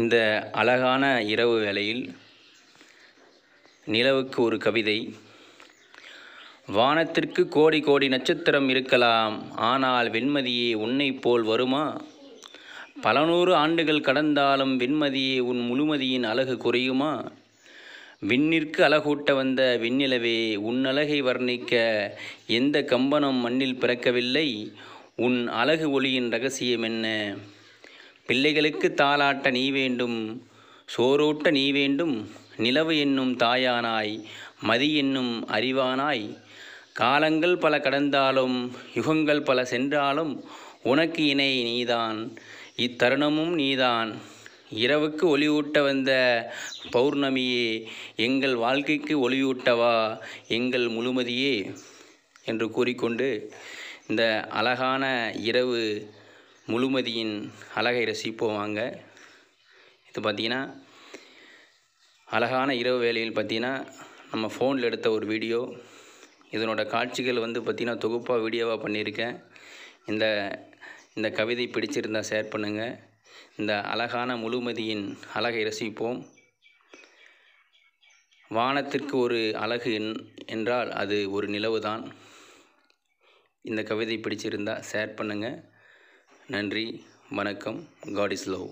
இந்த அழகான இரவு வேளையில் நிலவுக்கு ஒரு கவிதை வானத்திற்கு கோடி கோடி நட்சத்திரம் இருக்கலாம் ஆனால் வெண்மதியே உன்னை போல் வருமா பல நூறு ஆண்டுகள் கடந்தாலும் வெண்மதியே உன் முழுமதியின் அழகு குறையுமா விண்ணிற்கு அழகூட்ட வந்த விண்ணிலவே உன் அழகை வர்ணிக்க எந்த கம்பனம் மண்ணில் பிறக்கவில்லை உன் அழகு ஒளியின் ரகசியம் என்ன பிள்ளைகளுக்கு தாளாட்ட நீ வேண்டும் சோரூட்ட நீ வேண்டும் நிலவு என்னும் தாயானாய் மதி என்னும் அறிவானாய் காலங்கள் பல கடந்தாலும் யுகங்கள் பல சென்றாலும் உனக்கு இணை நீதான் இத்தருணமும் நீதான் இரவுக்கு ஒளியூட்ட வந்த பௌர்ணமியே எங்கள் வாழ்க்கைக்கு ஒளியூட்டவா எங்கள் முழுமதியே என்று கூறிக்கொண்டு இந்த அழகான இரவு முழுமதியின் அழகை ரசிப்போம் வாங்க இது பார்த்திங்கன்னா அழகான இரவு வேலையில் பார்த்திங்கன்னா நம்ம ஃபோனில் எடுத்த ஒரு வீடியோ இதனோட காட்சிகள் வந்து பார்த்திங்கன்னா தொகுப்பாக வீடியோவாக பண்ணியிருக்கேன் இந்த இந்த கவிதை பிடிச்சிருந்தால் ஷேர் பண்ணுங்கள் இந்த அழகான முழுமதியின் அழகை ரசிப்போம் வானத்திற்கு ஒரு அழகு என்றால் அது ஒரு நிலவு தான் இந்த கவிதை பிடிச்சிருந்தால் ஷேர் பண்ணுங்கள் நன்றி வணக்கம் காட் இஸ் லவ்